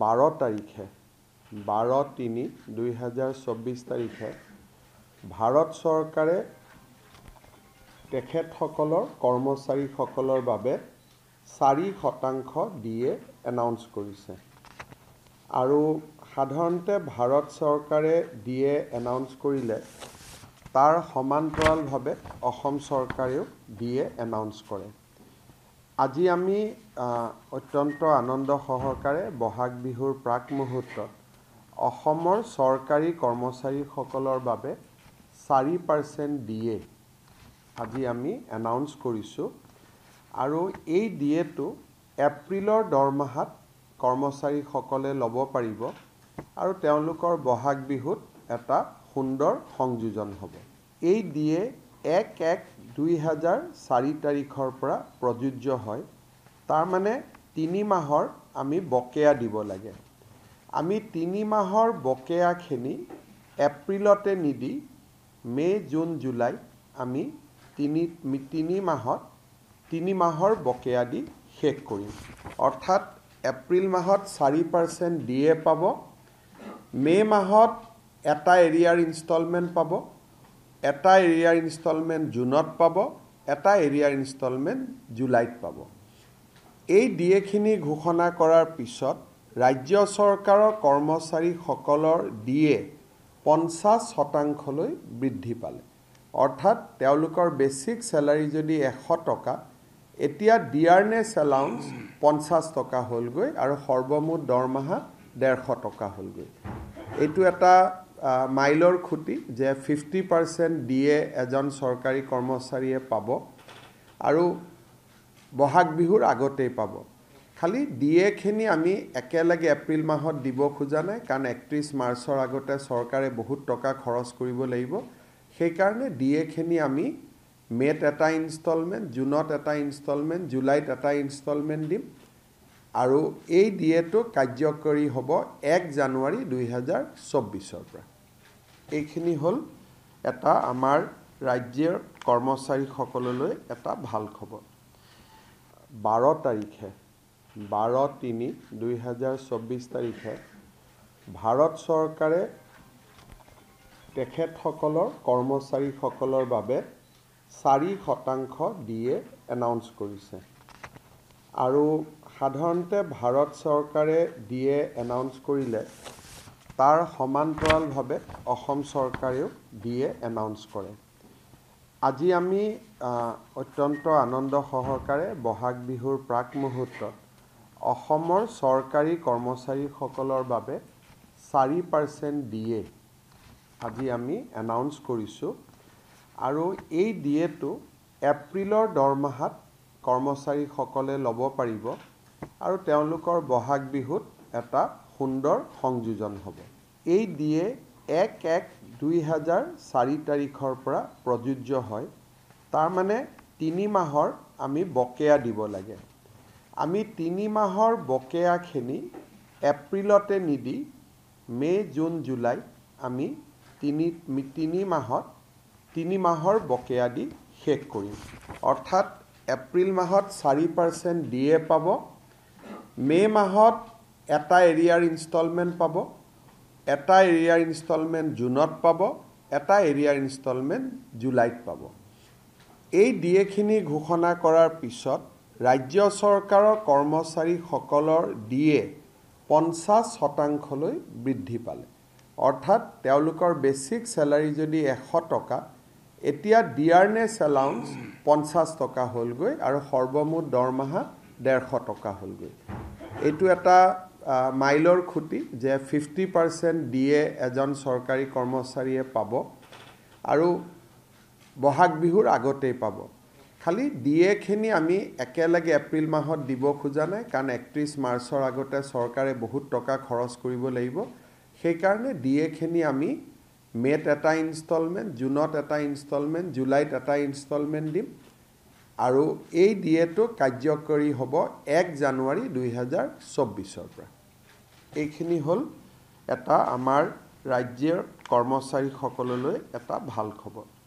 বাৰ তাৰিখে বাৰ তিনি দুহেজাৰ চৌব্বিছ তাৰিখে ভাৰত চৰকাৰে তেখেতসকলৰ কৰ্মচাৰীসকলৰ বাবে চাৰি শতাংশ ডি এ এনাউন্স কৰিছে আৰু সাধাৰণতে ভাৰত চৰকাৰে ডি এ এনাউন্স কৰিলে তাৰ সমান্তৰালভাৱে অসম চৰকাৰেও ডি এ এনাউন্স কৰে আজি আমি অত্যন্ত আনন্দ সহকাৰে বহাগ বিহুৰ প্ৰাক মুহূৰ্তত অসমৰ চৰকাৰী কৰ্মচাৰীসকলৰ বাবে চাৰি পাৰ্চেণ্ট ডি এ আজি আমি এনাউন্স কৰিছোঁ আৰু এই ডি এটো এপ্ৰিলৰ দৰমহাত কৰ্মচাৰীসকলে ল'ব পাৰিব আৰু তেওঁলোকৰ বহাগ বিহুত এটা সুন্দৰ সংযোজন হ'ব এই ডি এ এক এক দুই হাজাৰ চাৰি তাৰিখৰ পৰা প্ৰযোজ্য হয় তাৰমানে তিনি মাহৰ আমি বকেয়া দিব লাগে আমি তিনি মাহৰ বকেয়াখিনি এপ্ৰিলতে নিদি মে' জুন জুলাই আমি তিনি তিনি মাহত তিনি মাহৰ বকেয়া দি শেষ কৰিম অৰ্থাৎ এপ্ৰিল মাহত চাৰি পাৰ্চেণ্ট ডি এ পাব মে' মাহত এটা এৰিয়াৰ ইনষ্টলমেণ্ট পাব এটা এৰিয়াৰ ইনষ্টলমেণ্ট জুনত পাব এটা এৰিয়াৰ ইনষ্টলমেণ্ট জুলাইত পাব এই ডি এখিনি ঘোষণা কৰাৰ পিছত ৰাজ্য চৰকাৰৰ কৰ্মচাৰীসকলৰ ডিএ পঞ্চাছ শতাংশলৈ বৃদ্ধি পালে অৰ্থাৎ তেওঁলোকৰ বেচিক চেলাৰী যদি এশ টকা এতিয়া ডিয়াৰনেছ এলাউন্স পঞ্চাছ টকা হ'লগৈ আৰু সৰ্বমুঠ দৰমহা ডেৰশ টকা হ'লগৈ এইটো এটা মাইলৰ খুঁটি যে ফিফটি পাৰ্চেণ্ট ডি এ এজন চৰকাৰী কৰ্মচাৰীয়ে পাব আৰু বহাগ বিহুৰ আগতেই পাব খালি ডি এখিনি আমি একেলগে এপ্ৰিল মাহত দিব খোজা নাই কাৰণ একত্ৰিছ মাৰ্চৰ আগতে চৰকাৰে বহুত টকা খৰচ কৰিব লাগিব সেইকাৰণে ডি এখিনি আমি মে'ত এটা ইনষ্টলমেণ্ট জুনত এটা ইনষ্টলমেণ্ট জুলাইত এটা ইনষ্টলমেণ্ট দিম আৰু এই ডিএটো কাৰ্যকৰী হ'ব এক জানুৱাৰী দুহেজাৰ চৌব্বিছৰ পৰা এইখিনি হ'ল এটা আমাৰ ৰাজ্যৰ কৰ্মচাৰীসকললৈ এটা ভাল খবৰ বাৰ তাৰিখে বাৰ তিনি দুহেজাৰ চৌব্বিছ তাৰিখে ভাৰত চৰকাৰে তেখেতসকলৰ কৰ্মচাৰীসকলৰ বাবে চাৰি শতাংশ ডি এ এনাউন্স কৰিছে আৰু সাধাৰণতে ভাৰত চৰকাৰে ডিএ এনাউন্স কৰিলে তাৰ সমান্তৰালভাৱে অসম চৰকাৰেও ডিএ এনাউন্স কৰে আজি আমি অত্যন্ত আনন্দ সহকাৰে বহাগ বিহুৰ প্ৰাক মুহূৰ্তত অসমৰ চৰকাৰী কৰ্মচাৰীসকলৰ বাবে চাৰি পাৰ্চেণ্ট ডি এ আজি আমি এনাউন্স কৰিছোঁ আৰু এই ডি এটো এপ্ৰিলৰ দৰমহাত কৰ্মচাৰীসকলে ল'ব পাৰিব আৰু তেওঁলোকৰ বহাগ বিহুত এটা সুন্দৰ সংযোজন হ'ব এই দিয়ে এক এক দুই হাজাৰ চাৰি তাৰিখৰ পৰা প্ৰযোজ্য হয় তাৰমানে তিনি মাহৰ আমি বকেয়া দিব লাগে আমি তিনি মাহৰ বকেয়াখিনি এপ্ৰিলতে নিদি মে' জুন জুলাই আমি তিনি তিনি মাহত তিনি মাহৰ বকেয়া দি শেষ কৰিম অৰ্থাৎ এপ্ৰিল মাহত চাৰি পাৰ্চেণ্ট ডি এ পাব মে' মাহত এটা এৰিয়াৰ ইনষ্টলমেণ্ট পাব এটা এৰিয়াৰ ইনষ্টলমেণ্ট জুনত পাব এটা এৰিয়াৰ ইনষ্টলমেণ্ট জুলাইত পাব এই ডিএখিনি ঘোষণা কৰাৰ পিছত ৰাজ্য চৰকাৰৰ কৰ্মচাৰীসকলৰ ডিএ পঞ্চাছ শতাংশলৈ বৃদ্ধি পালে অৰ্থাৎ তেওঁলোকৰ বেচিক চেলাৰী যদি এশ টকা এতিয়া ডিয়াৰনেছ এলাউন্স পঞ্চাছ টকা হ'লগৈ আৰু সৰ্বমুঠ দৰমহা ডেৰশ টকা হ'লগৈ এইটো এটা মাইলৰ খুঁটি যে ফিফটি পাৰ্চেণ্ট ডি এ এজন চৰকাৰী কৰ্মচাৰীয়ে পাব আৰু বহাগ বিহুৰ আগতেই পাব খালি ডি এখিনি আমি একেলগে এপ্ৰিল মাহত দিব খোজা নাই কাৰণ একত্ৰিছ মাৰ্চৰ আগতে চৰকাৰে বহুত টকা খৰচ কৰিব লাগিব সেইকাৰণে ডি এখিনি আমি মে'ত এটা ইনষ্টলমেণ্ট জুনত এটা ইনষ্টলমেণ্ট জুলাইত এটা ইনষ্টলমেণ্ট দিম আৰু এই ডিএটো কাৰ্যকৰী হ'ব এক জানুৱাৰী দুহেজাৰ চৌব্বিছৰ পৰা এইখিনি হ'ল এটা আমাৰ ৰাজ্যৰ কৰ্মচাৰীসকললৈ এটা ভাল খবৰ